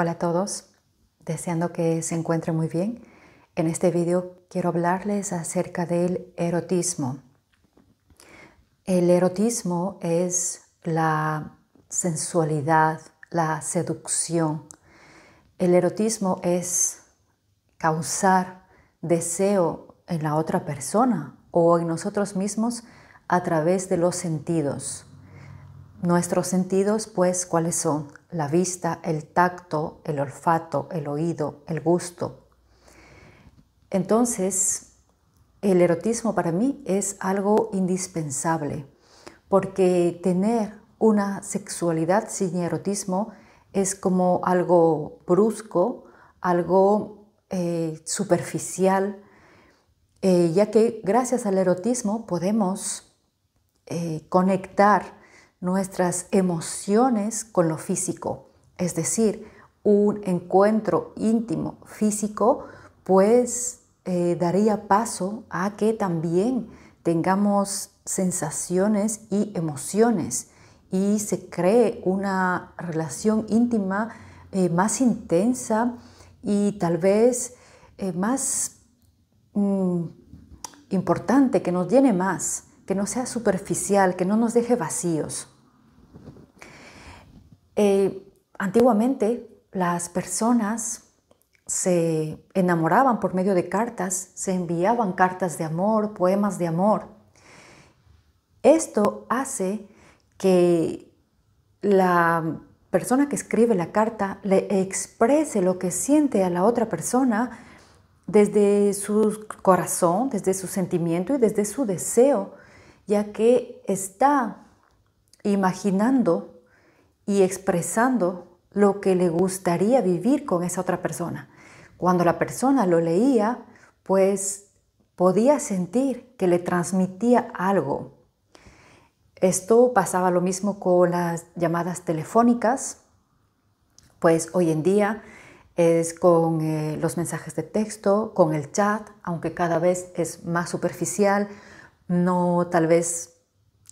Hola a todos, deseando que se encuentren muy bien. En este vídeo quiero hablarles acerca del erotismo. El erotismo es la sensualidad, la seducción. El erotismo es causar deseo en la otra persona o en nosotros mismos a través de los sentidos. Nuestros sentidos, pues, ¿cuáles son? La vista, el tacto, el olfato, el oído, el gusto. Entonces, el erotismo para mí es algo indispensable, porque tener una sexualidad sin erotismo es como algo brusco, algo eh, superficial, eh, ya que gracias al erotismo podemos eh, conectar nuestras emociones con lo físico, es decir, un encuentro íntimo físico, pues eh, daría paso a que también tengamos sensaciones y emociones y se cree una relación íntima eh, más intensa y tal vez eh, más mm, importante, que nos llene más, que no sea superficial, que no nos deje vacíos. Eh, antiguamente las personas se enamoraban por medio de cartas, se enviaban cartas de amor, poemas de amor. Esto hace que la persona que escribe la carta le exprese lo que siente a la otra persona desde su corazón, desde su sentimiento y desde su deseo, ya que está imaginando y expresando lo que le gustaría vivir con esa otra persona. Cuando la persona lo leía, pues podía sentir que le transmitía algo. Esto pasaba lo mismo con las llamadas telefónicas, pues hoy en día es con eh, los mensajes de texto, con el chat, aunque cada vez es más superficial, no tal vez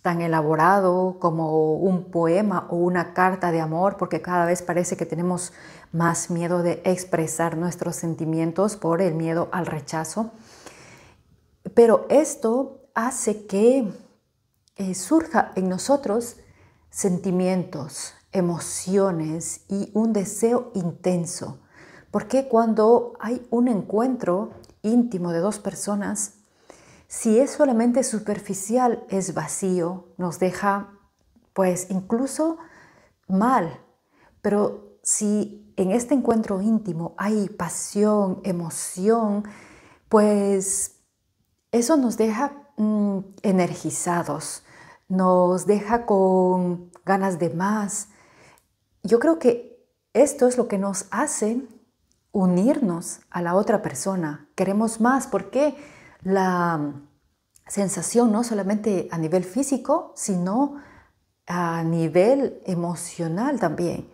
tan elaborado como un poema o una carta de amor, porque cada vez parece que tenemos más miedo de expresar nuestros sentimientos por el miedo al rechazo. Pero esto hace que eh, surja en nosotros sentimientos, emociones y un deseo intenso. Porque cuando hay un encuentro íntimo de dos personas, si es solamente superficial, es vacío, nos deja pues incluso mal. Pero si en este encuentro íntimo hay pasión, emoción, pues eso nos deja mm, energizados, nos deja con ganas de más. Yo creo que esto es lo que nos hace unirnos a la otra persona. Queremos más. ¿Por qué? la mm, sensación no solamente a nivel físico, sino a nivel emocional también.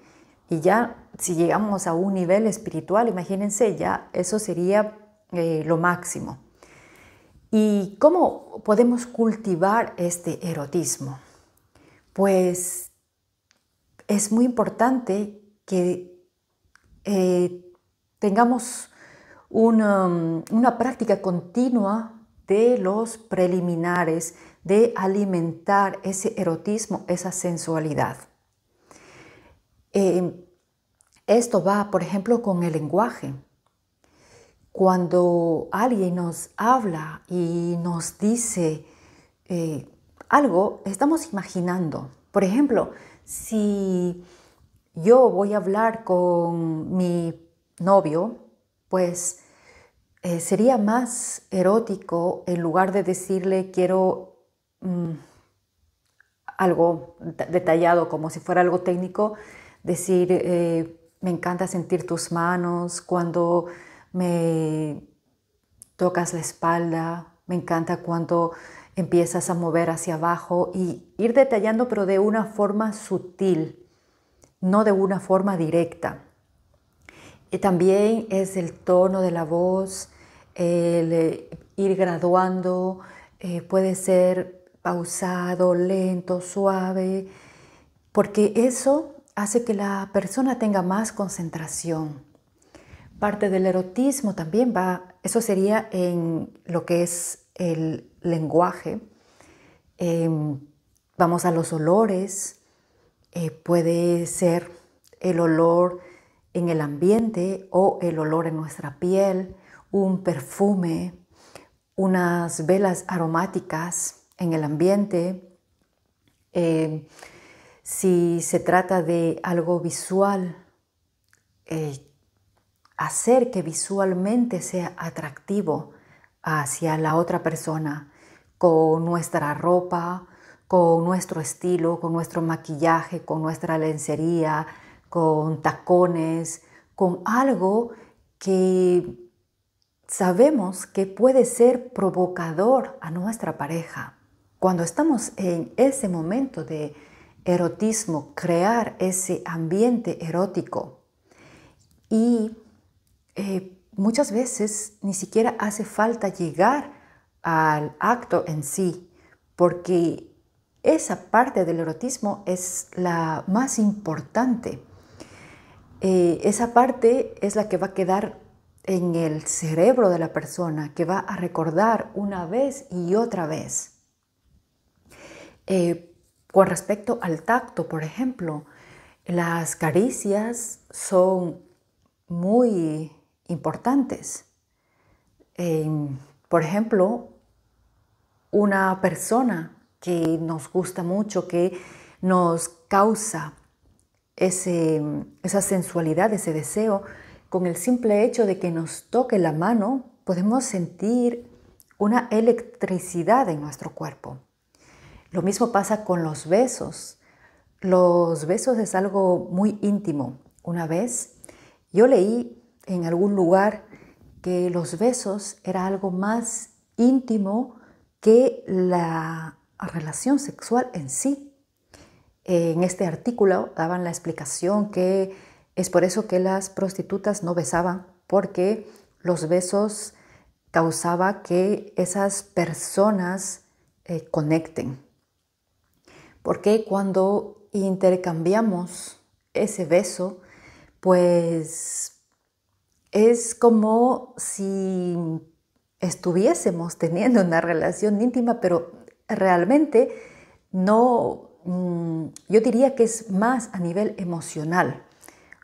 Y ya si llegamos a un nivel espiritual, imagínense, ya eso sería eh, lo máximo. ¿Y cómo podemos cultivar este erotismo? Pues es muy importante que eh, tengamos Mm, una, práctica continua de los preliminares, de alimentar ese erotismo, esa sensualidad. Em, esto va, por ejemplo, con el lenguaje. Cuando alguien nos habla y nos dice eh, algo, estamos imaginando. Por ejemplo, si yo voy a hablar con mi novio, pues eh, sería más erótico en lugar de decirle quiero mm, algo detallado, como si fuera algo técnico, decir eh, me encanta sentir tus manos cuando me tocas la espalda, me encanta cuando empiezas a mover hacia abajo y ir detallando pero de una forma sutil, no de una forma directa también es el tono de la voz, el eh, ir graduando, eh, puede ser pausado, lento, suave, porque eso hace que la persona tenga más concentración. Parte del erotismo también va, eso sería en lo que es el lenguaje. Em, vamos a los olores, eh, puede ser el olor en el ambiente o el olor en nuestra piel, un perfume, unas velas aromáticas en el ambiente, eh, si se trata de algo visual, hacer que visualmente sea atractivo hacia la otra persona con nuestra ropa, con nuestro estilo, con nuestro maquillaje, con nuestra lencería, con tacones, con algo que sabemos que puede ser provocador a nuestra pareja. Cuando estamos en ese momento de erotismo, crear ese ambiente erótico y eh, muchas veces ni siquiera hace falta llegar al acto en sí, porque esa parte del erotismo es la más importante eh, esa parte es la que va a quedar en el cerebro de la persona, que va a recordar una vez y otra vez. Eh, con respecto al tacto, por ejemplo, las caricias son muy importantes. por ejemplo, una persona que nos gusta mucho, que nos causa esa sensualidad, ese deseo, con el simple hecho de que nos toque la mano, podemos sentir una electricidad en nuestro cuerpo. Lo mismo pasa con los besos. Los besos es algo muy íntimo. Una vez yo leí en algún lugar que los besos era algo más íntimo que la relación sexual en sí en este artículo daban la explicación que es por eso que las prostitutas no besaban, porque los besos causaba que esas personas eh, conecten. Porque cuando intercambiamos ese beso, pues es como si estuviésemos teniendo una relación íntima, pero realmente no Mm, yo diría que es más a nivel emocional.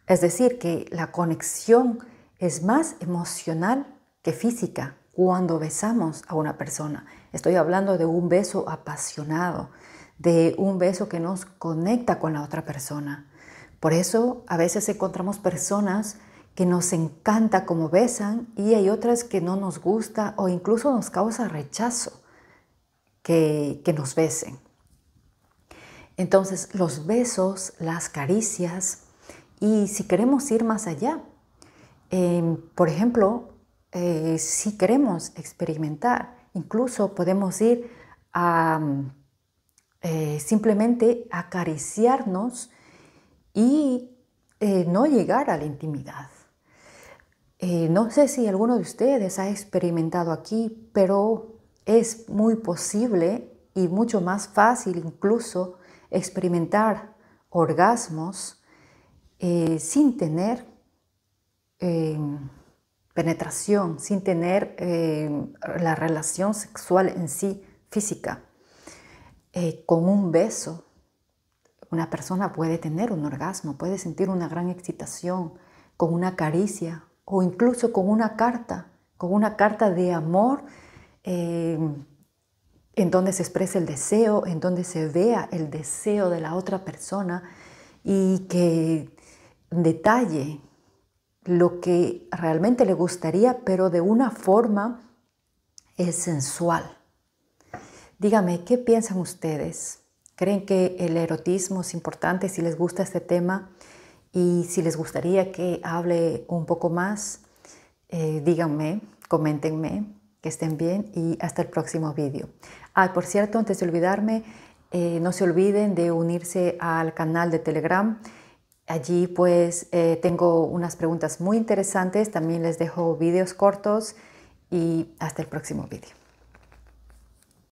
Es decir, que la conexión es más emocional que física cuando besamos a una persona. Estoy hablando de un beso apasionado, de un beso que nos conecta con la otra persona. Por eso a veces encontramos personas que nos encanta cómo besan y hay otras que no nos gusta o incluso nos causa rechazo que, que nos besen. Entonces, los besos, las caricias, y si queremos ir más allá, em, por ejemplo, eh, si queremos experimentar, incluso podemos ir a eh, simplemente acariciarnos y eh, no llegar a la intimidad. no sé si alguno de ustedes ha experimentado aquí, pero es muy posible y mucho más fácil incluso experimentar orgasmos eh, sin tener em, penetración, sin tener em, la relación sexual en sí física. Eh, con un beso, una persona puede tener un orgasmo, puede sentir una gran excitación, con una caricia o incluso con una carta, con una carta de amor em, en donde se exprese el deseo, en donde se vea el deseo de la otra persona y que detalle lo que realmente le gustaría, pero de una forma es sensual. Dígame, ¿qué piensan ustedes? ¿Creen que el erotismo es importante si les gusta este tema y si les gustaría que hable un poco más? Eh, díganme, coméntenme que estén bien y hasta el próximo vídeo. Ah, por cierto, antes de olvidarme, eh, no se olviden de unirse al canal de Telegram. Allí pues eh, tengo unas preguntas muy interesantes, también les dejo vídeos cortos y hasta el próximo vídeo.